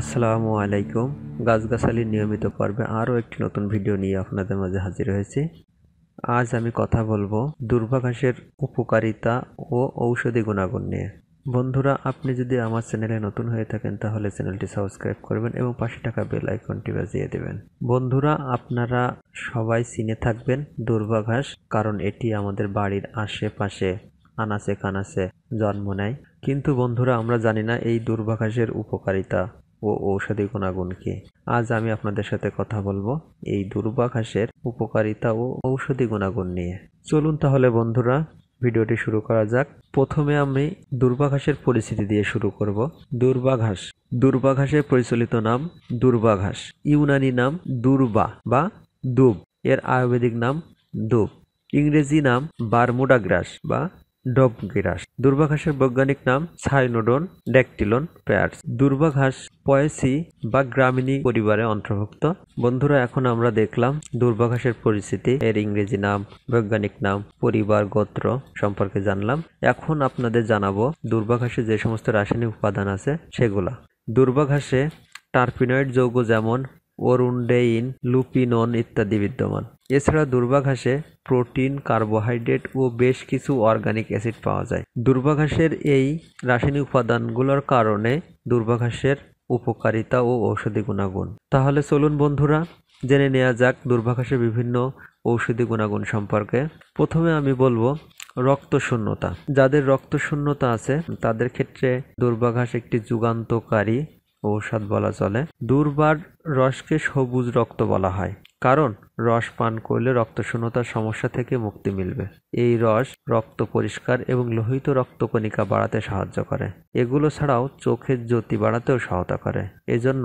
আসসালামু আলাইকুম গাছগাছালির নিয়মিত পর্বে আরও একটি নতুন ভিডিও নিয়ে আপনাদের মাঝে হাজির হয়েছি আজ আমি কথা বলবো দুর্ভাঘাসের উপকারিতা ও ঔষধি গুণাগুণ নিয়ে বন্ধুরা আপনি যদি আমার চ্যানেলে নতুন হয়ে থাকেন তাহলে চ্যানেলটি সাবস্ক্রাইব করবেন এবং পাশে টাকা বেল আইকনটি বাজিয়ে দেবেন বন্ধুরা আপনারা সবাই চিনে থাকবেন দুর্ভাঘাস কারণ এটি আমাদের বাড়ির আশেপাশে আনাচে কানাচে জন্ম নেয় কিন্তু বন্ধুরা আমরা জানি না এই দুর্ভাঘাসের উপকারিতা ও ঔষধি গুণাগুণ কি আজ আমি আপনাদের সাথে কথা বলবো এই দুর্বা ঘাসের উপকারিতা ও ঔষধি গুণাগুণ নিয়ে চলুন তাহলে বন্ধুরা ভিডিওটি শুরু করা যাক প্রথমে আমি দুর্বা ঘাসের পরিচিতি দিয়ে শুরু করব দুর্বা ঘাস দুর্বা ঘাসের পরিচালিত নাম দুর্বা ঘাস ইউনানি নাম দুর্বা বা দুব এর আয়ুর্বেদিক নাম দুব ইংরেজি নাম বারমুডা গ্রাস বা গিরাস দুর্বাঘাসের বৈজ্ঞানিক নাম সাইনোডন ড্যাকটিলন পেয়ার্স দুর্বাঘাস পয়েসি বা গ্রামিনী পরিবারে অন্তর্ভুক্ত বন্ধুরা এখন আমরা দেখলাম দুর্বাঘাসের পরিস্থিতি এর ইংরেজি নাম বৈজ্ঞানিক নাম পরিবার গোত্র সম্পর্কে জানলাম এখন আপনাদের জানাবো দুর্বাঘাসে যে সমস্ত রাসায়নিক উপাদান আছে সেগুলা দুর্বাঘাসে টার্পিনয়েড যৌগ যেমন ডেইন লুপিনন ইত্যাদি বিদ্যমান এছাড়া দুর্বাঘাসে প্রোটিন কার্বোহাইড্রেট ও বেশ কিছু অর্গানিক অ্যাসিড পাওয়া যায় দুর্বাঘাসের এই রাসায়নিক উপাদানগুলোর কারণে দুর্বাঘাসের উপকারিতা ও ঔষধি গুণাগুণ তাহলে চলুন বন্ধুরা জেনে নেওয়া যাক দুর্বাঘাসের বিভিন্ন ঔষধি গুণাগুণ সম্পর্কে প্রথমে আমি বলবো রক্ত শূন্যতা যাদের রক্ত শূন্যতা আছে তাদের ক্ষেত্রে দুর্বাঘাস একটি যুগান্তকারী ঔষধ বলা চলে দুর্বার রসকে সবুজ রক্ত বলা হয় কারণ রস পান করলে রক্তশূন্যতার সমস্যা থেকে মুক্তি মিলবে এই রস রক্ত পরিষ্কার এবং লোহিত রক্তকণিকা বাড়াতে সাহায্য করে এগুলো ছাড়াও চোখের জ্যোতি বাড়াতেও সহায়তা করে এজন্য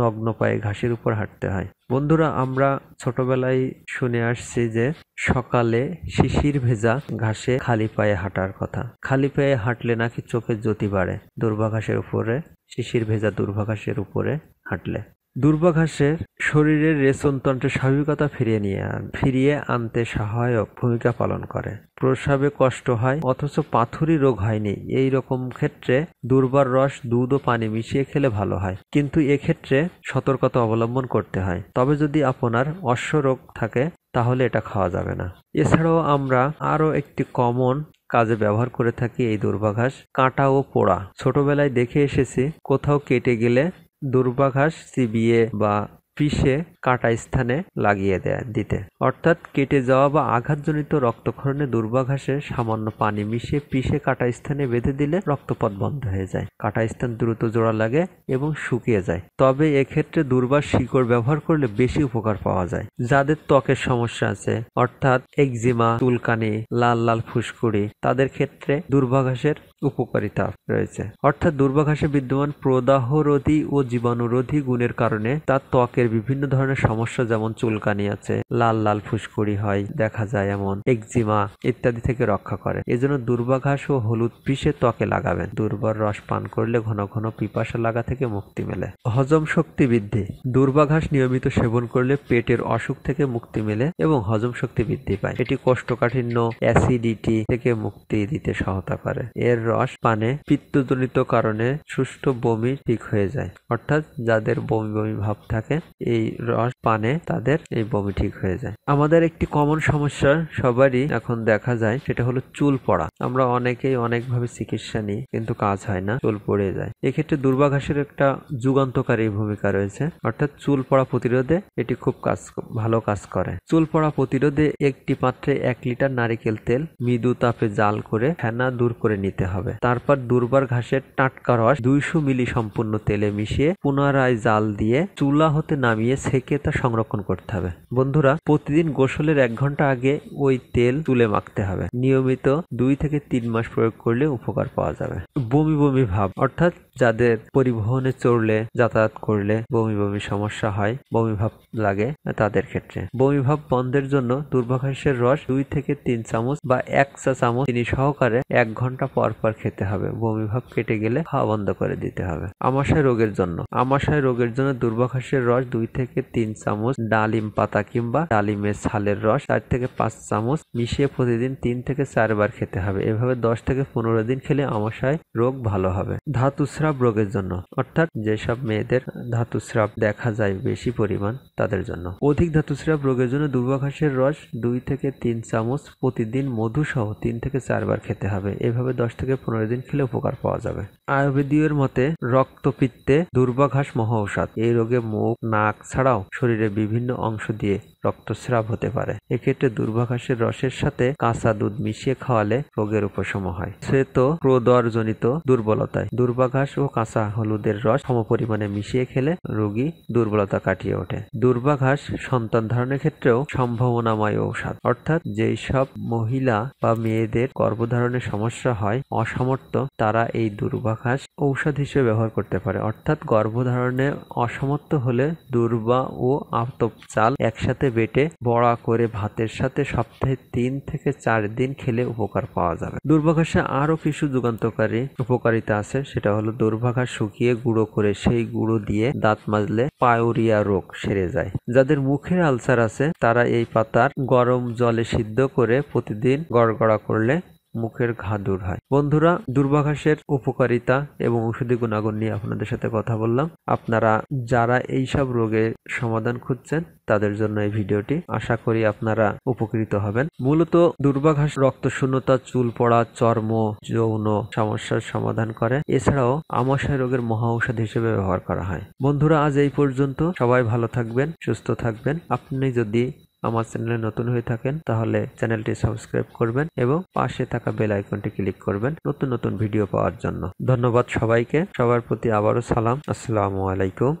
নগ্ন পায়ে ঘাসের উপর হাঁটতে হয় বন্ধুরা আমরা ছোটবেলায় শুনে আসছি যে সকালে শিশির ভেজা ঘাসে খালি পায়ে হাঁটার কথা খালি পায়ে হাঁটলে নাকি চোখের জ্যোতি বাড়ে দুর্ভাঘাসের উপরে শিশির ভেজা দুর্ভাঘাসের উপরে হাঁটলে দূর্বাঘাসের শরীরের রেচনতন্ত্রে স্বাভাবিকতা ফিরিয়ে নিয়ে ফিরিয়ে আনতে সহায়ক ভূমিকা পালন করে প্রসাবে কষ্ট হয় অথচ পাথুরি রোগ হয়নি এই রকম ক্ষেত্রে দুর্বার রস দুধ ও পানি মিশিয়ে খেলে ভালো হয় কিন্তু এক্ষেত্রে সতর্কতা অবলম্বন করতে হয় তবে যদি আপনার অশ্ব রোগ থাকে তাহলে এটা খাওয়া যাবে না এছাড়াও আমরা আরও একটি কমন কাজে ব্যবহার করে থাকি এই দুর্বাঘাস কাঁটা ও পোড়া ছোটবেলায় দেখে এসেছি কোথাও কেটে গেলে দূর্বাঘাস চিবিয়ে বা পিষে কাটা স্থানে লাগিয়ে দেয় দিতে অর্থাৎ কেটে যাওয়া বা আঘাতজনিত রক্তক্ষরণে দুর্বাঘাসে সামান্য পানি মিশিয়ে পিষে কাটা স্থানে বেঁধে দিলে রক্তপাত বন্ধ হয়ে যায় কাটা স্থান দ্রুত জোড়া লাগে এবং শুকিয়ে যায় তবে এক্ষেত্রে দুর্বার শিকড় ব্যবহার করলে বেশি উপকার পাওয়া যায় যাদের ত্বকের সমস্যা আছে অর্থাৎ একজিমা চুলকানি লাল লাল ফুসকুড়ি তাদের ক্ষেত্রে দুর্বাঘাসের উপকারিতা রয়েছে অর্থাৎ দুর্বাঘাসে বিদ্যমান প্রদাহরোধী ও জীবাণুরোধী গুণের কারণে তার ত্বকের বিভিন্ন ধরনের সমস্যা যেমন চুলকানি আছে লাল লাল ফুসকুড়ি হয় দেখা যায় এমন একজিমা ইত্যাদি থেকে রক্ষা করে এজন্য দুর্বাঘাস ও হলুদ পিষে ত্বকে লাগাবেন দুর্বার রস পান করলে ঘন ঘন পিপাসা লাগা থেকে মুক্তি মেলে হজম শক্তি বৃদ্ধি দুর্বাঘাস নিয়মিত সেবন করলে পেটের অসুখ থেকে মুক্তি মেলে এবং হজম শক্তি বৃদ্ধি পায় এটি কোষ্ঠকাঠিন্য অ্যাসিডিটি থেকে মুক্তি দিতে সহায়তা করে এর রস পানে পিত্তজনিত কারণে সুষ্ঠু বমি ঠিক হয়ে যায় অর্থাৎ যাদের বমি বমি ভাব থাকে এই রস পানে তাদের এই বমি ঠিক হয়ে যায় আমাদের একটি কমন সমস্যা সবারই এখন দেখা যায় সেটা হলো চুল পড়া আমরা অনেকেই অনেকভাবে চিকিৎসা নিই কিন্তু কাজ হয় না চুল পড়ে যায় এক্ষেত্রে দুর্বাঘাসের একটা যুগান্তকারী ভূমিকা রয়েছে অর্থাৎ চুল পড়া প্রতিরোধে এটি খুব কাজ ভালো কাজ করে চুল পড়া প্রতিরোধে একটি পাত্রে এক লিটার নারিকেল তেল মৃদু তাপে জাল করে ফেনা দূর করে নিতে হয় হবে তারপর দুর্বার ঘাসের টাটকা রস দুইশো মিলি সম্পূর্ণ তেলে মিশিয়ে পুনরায় জাল দিয়ে চুলা হতে নামিয়ে সেকে তা সংরক্ষণ করতে হবে বন্ধুরা প্রতিদিন গোসলের এক ঘন্টা আগে ওই তেল তুলে মাখতে হবে নিয়মিত দুই থেকে তিন মাস প্রয়োগ করলে উপকার পাওয়া যাবে বমি বমি ভাব অর্থাৎ যাদের পরিবহনে চড়লে যাতায়াত করলে বমি বমি সমস্যা হয় বমি ভাব লাগে তাদের ক্ষেত্রে বমি ভাব বন্ধের জন্য দুর্বাঘাসের রস দুই থেকে তিন চামচ বা এক চা চামচ তিনি সহকারে এক ঘন্টা পর পর খাবার খেতে হবে বমি ভাব কেটে গেলে খাওয়া বন্ধ করে দিতে হবে আমাশয় রোগের জন্য আমাশয় রোগের জন্য দুর্বাঘাসের রস দুই থেকে তিন চামচ ডালিম পাতা কিংবা ডালিমের ছালের রস চার থেকে পাঁচ চামচ মিশিয়ে প্রতিদিন তিন থেকে চারবার খেতে হবে এভাবে দশ থেকে পনেরো দিন খেলে আমাশয় রোগ ভালো হবে ধাতুস্রাব রোগের জন্য অর্থাৎ যেসব মেয়েদের ধাতুস্রাব দেখা যায় বেশি পরিমাণ তাদের জন্য অধিক ধাতুস্রাব রোগের জন্য দুর্বাঘাসের রস দুই থেকে তিন চামচ প্রতিদিন মধু সহ তিন থেকে চারবার খেতে হবে এভাবে দশ থেকে পনেরো দিন খেলে উপকার পাওয়া যাবে আয়ুর্বেদীয়ের মতে রক্তপিত্তে দুর্বাঘাস মহ ঔষধ এই রোগে মুখ নাক ছাড়াও শরীরের বিভিন্ন অংশ দিয়ে রক্তস্রাব হতে পারে এক্ষেত্রে দুর্বাঘাসের রসের সাথে কাঁচা দুধ মিশিয়ে খাওয়ালে রোগের উপশম হয় শ্বেত জনিত দুর্বলতায় দুর্বাঘাস ও কাঁচা হলুদের রস সম পরিমাণে মিশিয়ে খেলে রোগী দুর্বলতা কাটিয়ে ওঠে দুর্বাঘাস সন্তান ধারণের ক্ষেত্রেও সম্ভাবনাময় ঔষধ অর্থাৎ যেই সব মহিলা বা মেয়েদের গর্ভধারণের সমস্যা হয় অসমর্থ তারা এই দূর্বাঘাস ঔষধ হিসেবে ব্যবহার করতে পারে অর্থাৎ গর্ভধারণে অসমর্থ হলে দূর্বা ও আতপ চাল একসাথে বেটে বড়া করে ভাতের সাথে সপ্তাহে তিন থেকে চার দিন খেলে উপকার পাওয়া যাবে দূর্বাঘাসে আরও কিছু যুগান্তকারী উপকারিতা আছে সেটা হলো দূর্বাঘাস শুকিয়ে গুঁড়ো করে সেই গুঁড়ো দিয়ে দাঁত মাজলে পায়োরিয়া রোগ সেরে যায় যাদের মুখের আলসার আছে তারা এই পাতার গরম জলে সিদ্ধ করে প্রতিদিন গড়গড়া করলে মুখের ঘা দূর হয় বন্ধুরা দুর্বাঘাসের উপকারিতা এবং ঔষধি গুণাগুণ নিয়ে আপনাদের সাথে কথা বললাম আপনারা যারা এইসব রোগের সমাধান খুঁজছেন তাদের জন্য এই ভিডিওটি আশা করি আপনারা উপকৃত হবেন মূলত দুর্বাঘাস রক্তশূন্যতা চুল পড়া চর্ম যৌন সমস্যার সমাধান করে এছাড়াও আমাশয় রোগের মহা ঔষধ হিসেবে ব্যবহার করা হয় বন্ধুরা আজ এই পর্যন্ত সবাই ভালো থাকবেন সুস্থ থাকবেন আপনি যদি আমার চ্যানেলে নতুন হয়ে থাকেন তাহলে চ্যানেলটি সাবস্ক্রাইব করবেন এবং পাশে থাকা বেল আইকনটি ক্লিক করবেন নতুন নতুন ভিডিও পাওয়ার জন্য ধন্যবাদ সবাইকে সবার প্রতি আবারও সালাম আসসালামু আলাইকুম